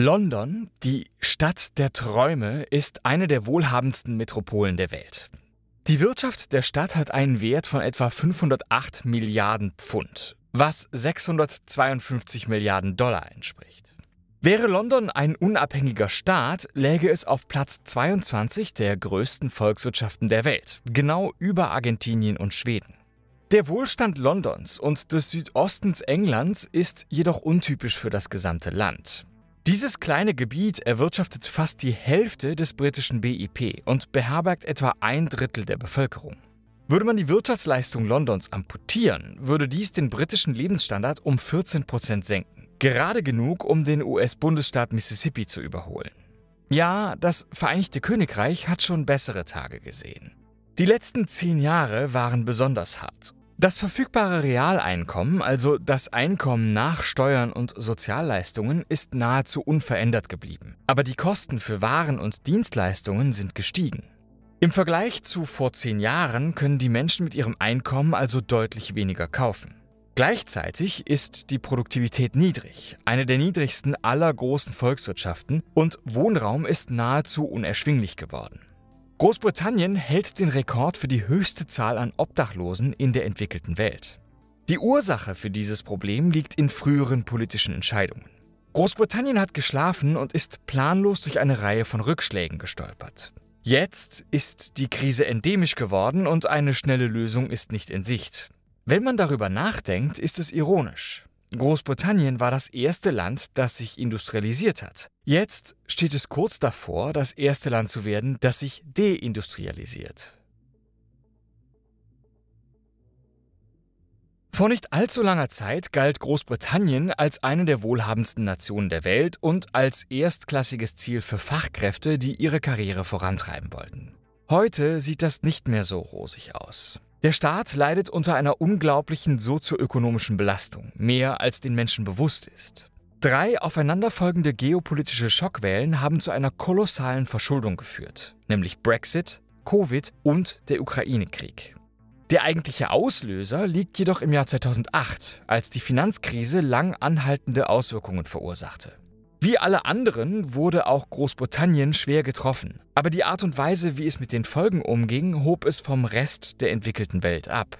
London, die Stadt der Träume, ist eine der wohlhabendsten Metropolen der Welt. Die Wirtschaft der Stadt hat einen Wert von etwa 508 Milliarden Pfund, was 652 Milliarden Dollar entspricht. Wäre London ein unabhängiger Staat, läge es auf Platz 22 der größten Volkswirtschaften der Welt, genau über Argentinien und Schweden. Der Wohlstand Londons und des Südostens Englands ist jedoch untypisch für das gesamte Land. Dieses kleine Gebiet erwirtschaftet fast die Hälfte des britischen BIP und beherbergt etwa ein Drittel der Bevölkerung. Würde man die Wirtschaftsleistung Londons amputieren, würde dies den britischen Lebensstandard um 14 Prozent senken. Gerade genug, um den US-Bundesstaat Mississippi zu überholen. Ja, das Vereinigte Königreich hat schon bessere Tage gesehen. Die letzten zehn Jahre waren besonders hart das verfügbare Realeinkommen, also das Einkommen nach Steuern und Sozialleistungen, ist nahezu unverändert geblieben. Aber die Kosten für Waren und Dienstleistungen sind gestiegen. Im Vergleich zu vor zehn Jahren können die Menschen mit ihrem Einkommen also deutlich weniger kaufen. Gleichzeitig ist die Produktivität niedrig, eine der niedrigsten aller großen Volkswirtschaften, und Wohnraum ist nahezu unerschwinglich geworden. Großbritannien hält den Rekord für die höchste Zahl an Obdachlosen in der entwickelten Welt. Die Ursache für dieses Problem liegt in früheren politischen Entscheidungen. Großbritannien hat geschlafen und ist planlos durch eine Reihe von Rückschlägen gestolpert. Jetzt ist die Krise endemisch geworden und eine schnelle Lösung ist nicht in Sicht. Wenn man darüber nachdenkt, ist es ironisch. Großbritannien war das erste Land, das sich industrialisiert hat. Jetzt steht es kurz davor, das erste Land zu werden, das sich deindustrialisiert. Vor nicht allzu langer Zeit galt Großbritannien als eine der wohlhabendsten Nationen der Welt und als erstklassiges Ziel für Fachkräfte, die ihre Karriere vorantreiben wollten. Heute sieht das nicht mehr so rosig aus. Der Staat leidet unter einer unglaublichen sozioökonomischen Belastung, mehr als den Menschen bewusst ist. Drei aufeinanderfolgende geopolitische Schockwellen haben zu einer kolossalen Verschuldung geführt, nämlich Brexit, Covid und der Ukraine-Krieg. Der eigentliche Auslöser liegt jedoch im Jahr 2008, als die Finanzkrise lang anhaltende Auswirkungen verursachte. Wie alle anderen wurde auch Großbritannien schwer getroffen, aber die Art und Weise, wie es mit den Folgen umging, hob es vom Rest der entwickelten Welt ab.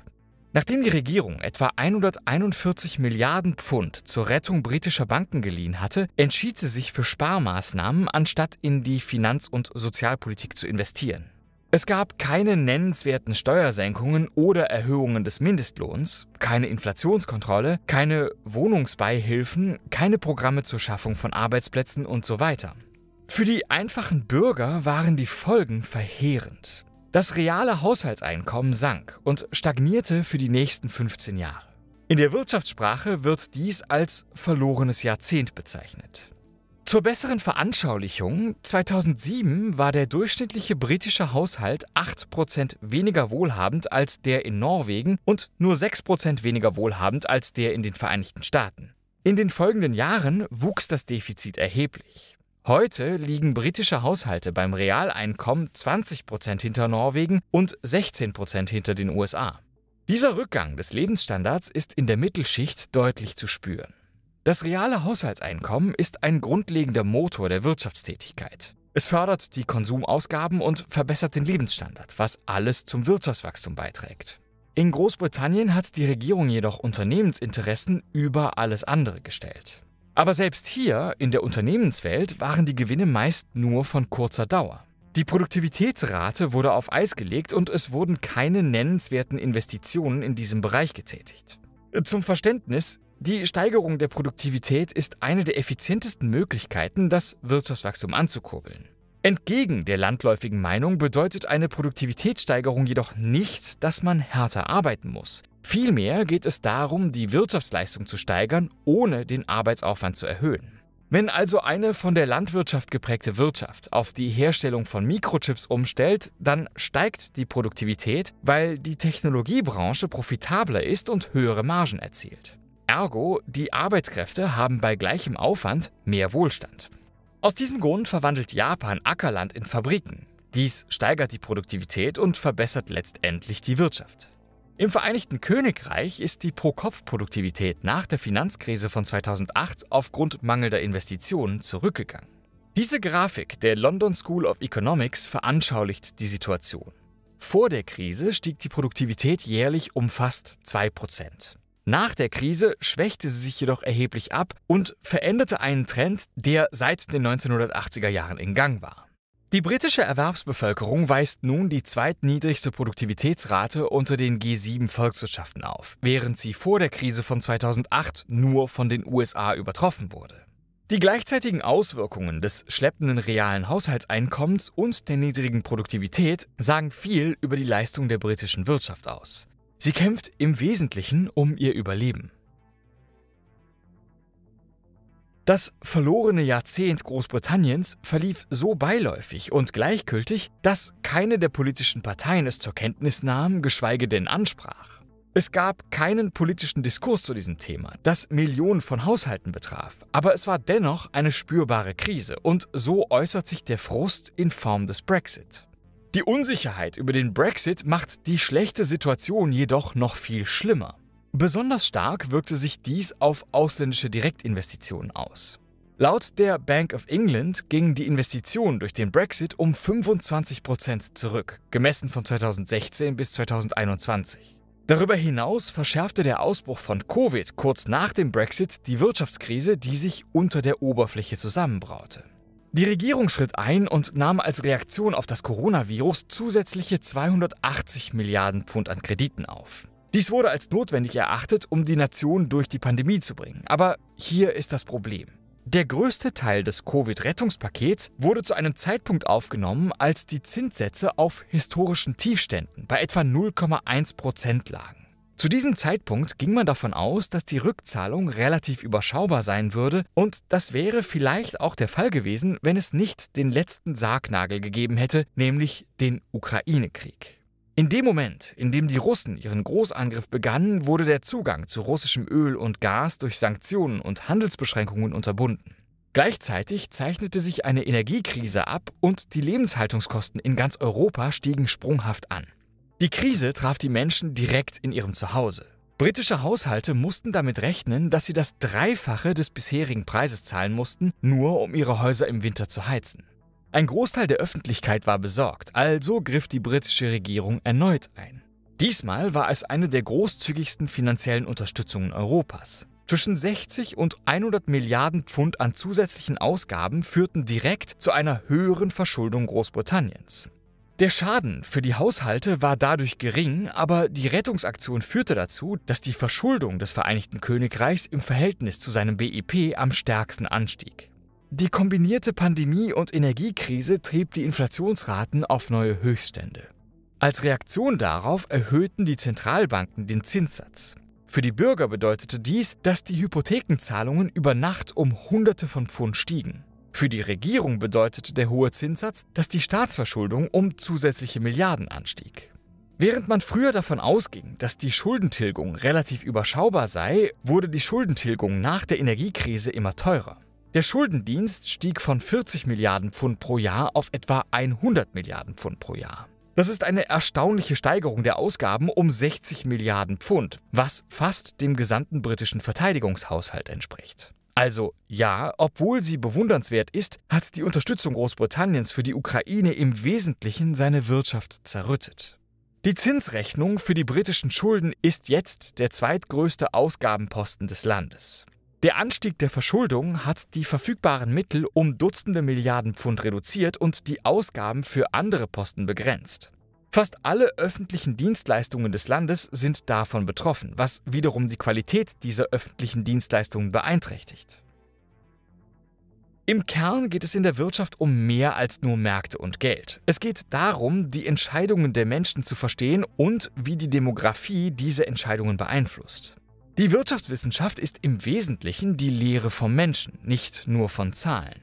Nachdem die Regierung etwa 141 Milliarden Pfund zur Rettung britischer Banken geliehen hatte, entschied sie sich für Sparmaßnahmen, anstatt in die Finanz- und Sozialpolitik zu investieren. Es gab keine nennenswerten Steuersenkungen oder Erhöhungen des Mindestlohns, keine Inflationskontrolle, keine Wohnungsbeihilfen, keine Programme zur Schaffung von Arbeitsplätzen und so weiter. Für die einfachen Bürger waren die Folgen verheerend. Das reale Haushaltseinkommen sank und stagnierte für die nächsten 15 Jahre. In der Wirtschaftssprache wird dies als verlorenes Jahrzehnt bezeichnet. Zur besseren Veranschaulichung, 2007 war der durchschnittliche britische Haushalt 8% weniger wohlhabend als der in Norwegen und nur 6% weniger wohlhabend als der in den Vereinigten Staaten. In den folgenden Jahren wuchs das Defizit erheblich. Heute liegen britische Haushalte beim Realeinkommen 20% hinter Norwegen und 16% hinter den USA. Dieser Rückgang des Lebensstandards ist in der Mittelschicht deutlich zu spüren. Das reale Haushaltseinkommen ist ein grundlegender Motor der Wirtschaftstätigkeit. Es fördert die Konsumausgaben und verbessert den Lebensstandard, was alles zum Wirtschaftswachstum beiträgt. In Großbritannien hat die Regierung jedoch Unternehmensinteressen über alles andere gestellt. Aber selbst hier, in der Unternehmenswelt, waren die Gewinne meist nur von kurzer Dauer. Die Produktivitätsrate wurde auf Eis gelegt und es wurden keine nennenswerten Investitionen in diesem Bereich getätigt. Zum Verständnis, die Steigerung der Produktivität ist eine der effizientesten Möglichkeiten, das Wirtschaftswachstum anzukurbeln. Entgegen der landläufigen Meinung bedeutet eine Produktivitätssteigerung jedoch nicht, dass man härter arbeiten muss. Vielmehr geht es darum, die Wirtschaftsleistung zu steigern, ohne den Arbeitsaufwand zu erhöhen. Wenn also eine von der Landwirtschaft geprägte Wirtschaft auf die Herstellung von Mikrochips umstellt, dann steigt die Produktivität, weil die Technologiebranche profitabler ist und höhere Margen erzielt. Ergo, die Arbeitskräfte haben bei gleichem Aufwand mehr Wohlstand. Aus diesem Grund verwandelt Japan Ackerland in Fabriken. Dies steigert die Produktivität und verbessert letztendlich die Wirtschaft. Im Vereinigten Königreich ist die Pro-Kopf-Produktivität nach der Finanzkrise von 2008 aufgrund mangelnder Investitionen zurückgegangen. Diese Grafik der London School of Economics veranschaulicht die Situation. Vor der Krise stieg die Produktivität jährlich um fast 2%. Nach der Krise schwächte sie sich jedoch erheblich ab und veränderte einen Trend, der seit den 1980er Jahren in Gang war. Die britische Erwerbsbevölkerung weist nun die zweitniedrigste Produktivitätsrate unter den G7-Volkswirtschaften auf, während sie vor der Krise von 2008 nur von den USA übertroffen wurde. Die gleichzeitigen Auswirkungen des schleppenden realen Haushaltseinkommens und der niedrigen Produktivität sagen viel über die Leistung der britischen Wirtschaft aus. Sie kämpft im Wesentlichen um ihr Überleben. Das verlorene Jahrzehnt Großbritanniens verlief so beiläufig und gleichgültig, dass keine der politischen Parteien es zur Kenntnis nahm, geschweige denn ansprach. Es gab keinen politischen Diskurs zu diesem Thema, das Millionen von Haushalten betraf, aber es war dennoch eine spürbare Krise und so äußert sich der Frust in Form des Brexit. Die Unsicherheit über den Brexit macht die schlechte Situation jedoch noch viel schlimmer. Besonders stark wirkte sich dies auf ausländische Direktinvestitionen aus. Laut der Bank of England gingen die Investitionen durch den Brexit um 25% Prozent zurück, gemessen von 2016 bis 2021. Darüber hinaus verschärfte der Ausbruch von Covid kurz nach dem Brexit die Wirtschaftskrise, die sich unter der Oberfläche zusammenbraute. Die Regierung schritt ein und nahm als Reaktion auf das Coronavirus zusätzliche 280 Milliarden Pfund an Krediten auf. Dies wurde als notwendig erachtet, um die Nation durch die Pandemie zu bringen. Aber hier ist das Problem. Der größte Teil des Covid-Rettungspakets wurde zu einem Zeitpunkt aufgenommen, als die Zinssätze auf historischen Tiefständen bei etwa 0,1% Prozent lagen. Zu diesem Zeitpunkt ging man davon aus, dass die Rückzahlung relativ überschaubar sein würde und das wäre vielleicht auch der Fall gewesen, wenn es nicht den letzten Sargnagel gegeben hätte, nämlich den Ukraine-Krieg. In dem Moment, in dem die Russen ihren Großangriff begannen, wurde der Zugang zu russischem Öl und Gas durch Sanktionen und Handelsbeschränkungen unterbunden. Gleichzeitig zeichnete sich eine Energiekrise ab und die Lebenshaltungskosten in ganz Europa stiegen sprunghaft an. Die Krise traf die Menschen direkt in ihrem Zuhause. Britische Haushalte mussten damit rechnen, dass sie das Dreifache des bisherigen Preises zahlen mussten, nur um ihre Häuser im Winter zu heizen. Ein Großteil der Öffentlichkeit war besorgt, also griff die britische Regierung erneut ein. Diesmal war es eine der großzügigsten finanziellen Unterstützungen Europas. Zwischen 60 und 100 Milliarden Pfund an zusätzlichen Ausgaben führten direkt zu einer höheren Verschuldung Großbritanniens. Der Schaden für die Haushalte war dadurch gering, aber die Rettungsaktion führte dazu, dass die Verschuldung des Vereinigten Königreichs im Verhältnis zu seinem BIP e am stärksten anstieg. Die kombinierte Pandemie- und Energiekrise trieb die Inflationsraten auf neue Höchststände. Als Reaktion darauf erhöhten die Zentralbanken den Zinssatz. Für die Bürger bedeutete dies, dass die Hypothekenzahlungen über Nacht um Hunderte von Pfund stiegen. Für die Regierung bedeutete der hohe Zinssatz, dass die Staatsverschuldung um zusätzliche Milliarden anstieg. Während man früher davon ausging, dass die Schuldentilgung relativ überschaubar sei, wurde die Schuldentilgung nach der Energiekrise immer teurer. Der Schuldendienst stieg von 40 Milliarden Pfund pro Jahr auf etwa 100 Milliarden Pfund pro Jahr. Das ist eine erstaunliche Steigerung der Ausgaben um 60 Milliarden Pfund, was fast dem gesamten britischen Verteidigungshaushalt entspricht. Also ja, obwohl sie bewundernswert ist, hat die Unterstützung Großbritanniens für die Ukraine im Wesentlichen seine Wirtschaft zerrüttet. Die Zinsrechnung für die britischen Schulden ist jetzt der zweitgrößte Ausgabenposten des Landes. Der Anstieg der Verschuldung hat die verfügbaren Mittel um Dutzende Milliarden Pfund reduziert und die Ausgaben für andere Posten begrenzt. Fast alle öffentlichen Dienstleistungen des Landes sind davon betroffen, was wiederum die Qualität dieser öffentlichen Dienstleistungen beeinträchtigt. Im Kern geht es in der Wirtschaft um mehr als nur Märkte und Geld. Es geht darum, die Entscheidungen der Menschen zu verstehen und wie die Demografie diese Entscheidungen beeinflusst. Die Wirtschaftswissenschaft ist im Wesentlichen die Lehre vom Menschen, nicht nur von Zahlen.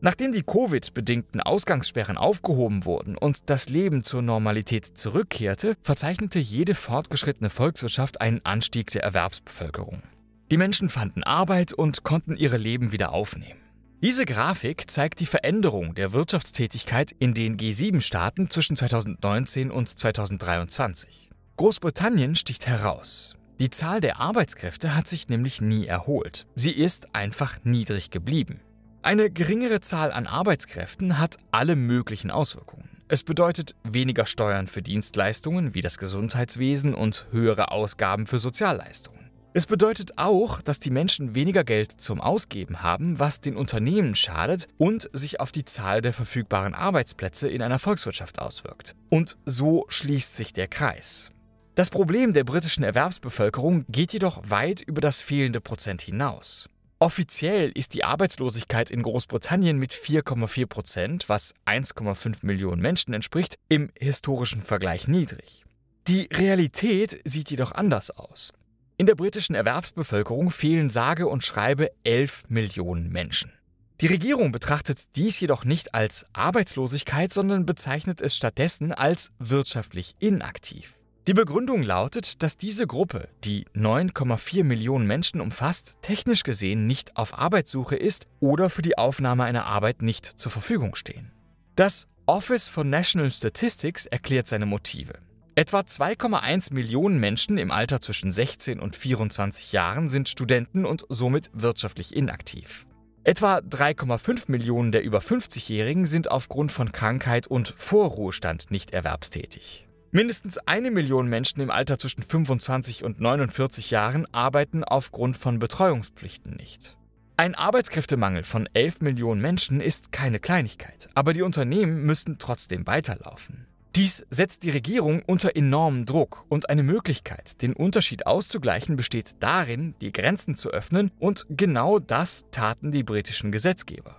Nachdem die Covid-bedingten Ausgangssperren aufgehoben wurden und das Leben zur Normalität zurückkehrte, verzeichnete jede fortgeschrittene Volkswirtschaft einen Anstieg der Erwerbsbevölkerung. Die Menschen fanden Arbeit und konnten ihre Leben wieder aufnehmen. Diese Grafik zeigt die Veränderung der Wirtschaftstätigkeit in den G7-Staaten zwischen 2019 und 2023. Großbritannien sticht heraus. Die Zahl der Arbeitskräfte hat sich nämlich nie erholt. Sie ist einfach niedrig geblieben. Eine geringere Zahl an Arbeitskräften hat alle möglichen Auswirkungen. Es bedeutet weniger Steuern für Dienstleistungen wie das Gesundheitswesen und höhere Ausgaben für Sozialleistungen. Es bedeutet auch, dass die Menschen weniger Geld zum Ausgeben haben, was den Unternehmen schadet und sich auf die Zahl der verfügbaren Arbeitsplätze in einer Volkswirtschaft auswirkt. Und so schließt sich der Kreis. Das Problem der britischen Erwerbsbevölkerung geht jedoch weit über das fehlende Prozent hinaus. Offiziell ist die Arbeitslosigkeit in Großbritannien mit 4,4 Prozent, was 1,5 Millionen Menschen entspricht, im historischen Vergleich niedrig. Die Realität sieht jedoch anders aus. In der britischen Erwerbsbevölkerung fehlen sage und schreibe 11 Millionen Menschen. Die Regierung betrachtet dies jedoch nicht als Arbeitslosigkeit, sondern bezeichnet es stattdessen als wirtschaftlich inaktiv. Die Begründung lautet, dass diese Gruppe, die 9,4 Millionen Menschen umfasst, technisch gesehen nicht auf Arbeitssuche ist oder für die Aufnahme einer Arbeit nicht zur Verfügung stehen. Das Office for National Statistics erklärt seine Motive. Etwa 2,1 Millionen Menschen im Alter zwischen 16 und 24 Jahren sind Studenten und somit wirtschaftlich inaktiv. Etwa 3,5 Millionen der über 50-Jährigen sind aufgrund von Krankheit und Vorruhestand nicht erwerbstätig. Mindestens eine Million Menschen im Alter zwischen 25 und 49 Jahren arbeiten aufgrund von Betreuungspflichten nicht. Ein Arbeitskräftemangel von 11 Millionen Menschen ist keine Kleinigkeit, aber die Unternehmen müssen trotzdem weiterlaufen. Dies setzt die Regierung unter enormen Druck und eine Möglichkeit, den Unterschied auszugleichen, besteht darin, die Grenzen zu öffnen und genau das taten die britischen Gesetzgeber.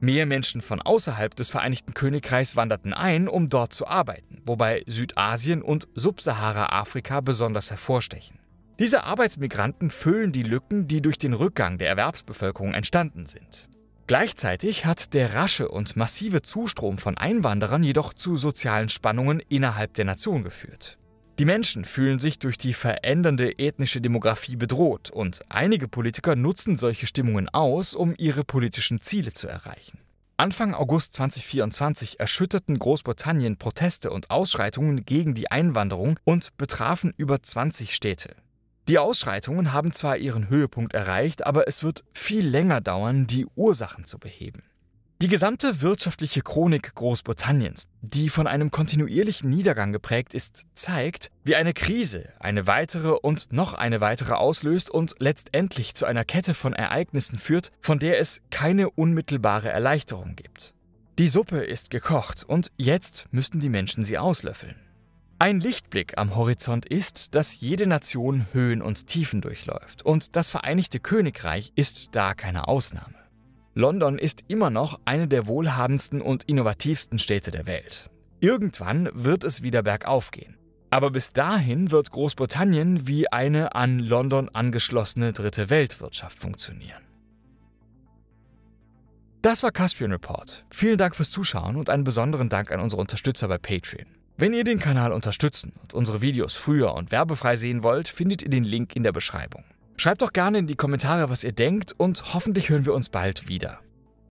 Mehr Menschen von außerhalb des Vereinigten Königreichs wanderten ein, um dort zu arbeiten, wobei Südasien und Subsahara-Afrika besonders hervorstechen. Diese Arbeitsmigranten füllen die Lücken, die durch den Rückgang der Erwerbsbevölkerung entstanden sind. Gleichzeitig hat der rasche und massive Zustrom von Einwanderern jedoch zu sozialen Spannungen innerhalb der Nation geführt. Die Menschen fühlen sich durch die verändernde ethnische Demografie bedroht und einige Politiker nutzen solche Stimmungen aus, um ihre politischen Ziele zu erreichen. Anfang August 2024 erschütterten Großbritannien Proteste und Ausschreitungen gegen die Einwanderung und betrafen über 20 Städte. Die Ausschreitungen haben zwar ihren Höhepunkt erreicht, aber es wird viel länger dauern, die Ursachen zu beheben. Die gesamte wirtschaftliche Chronik Großbritanniens, die von einem kontinuierlichen Niedergang geprägt ist, zeigt, wie eine Krise eine weitere und noch eine weitere auslöst und letztendlich zu einer Kette von Ereignissen führt, von der es keine unmittelbare Erleichterung gibt. Die Suppe ist gekocht und jetzt müssen die Menschen sie auslöffeln. Ein Lichtblick am Horizont ist, dass jede Nation Höhen und Tiefen durchläuft und das Vereinigte Königreich ist da keine Ausnahme. London ist immer noch eine der wohlhabendsten und innovativsten Städte der Welt. Irgendwann wird es wieder bergauf gehen. Aber bis dahin wird Großbritannien wie eine an London angeschlossene dritte Weltwirtschaft funktionieren. Das war Caspian Report. Vielen Dank fürs Zuschauen und einen besonderen Dank an unsere Unterstützer bei Patreon. Wenn ihr den Kanal unterstützen und unsere Videos früher und werbefrei sehen wollt, findet ihr den Link in der Beschreibung. Schreibt doch gerne in die Kommentare, was ihr denkt und hoffentlich hören wir uns bald wieder.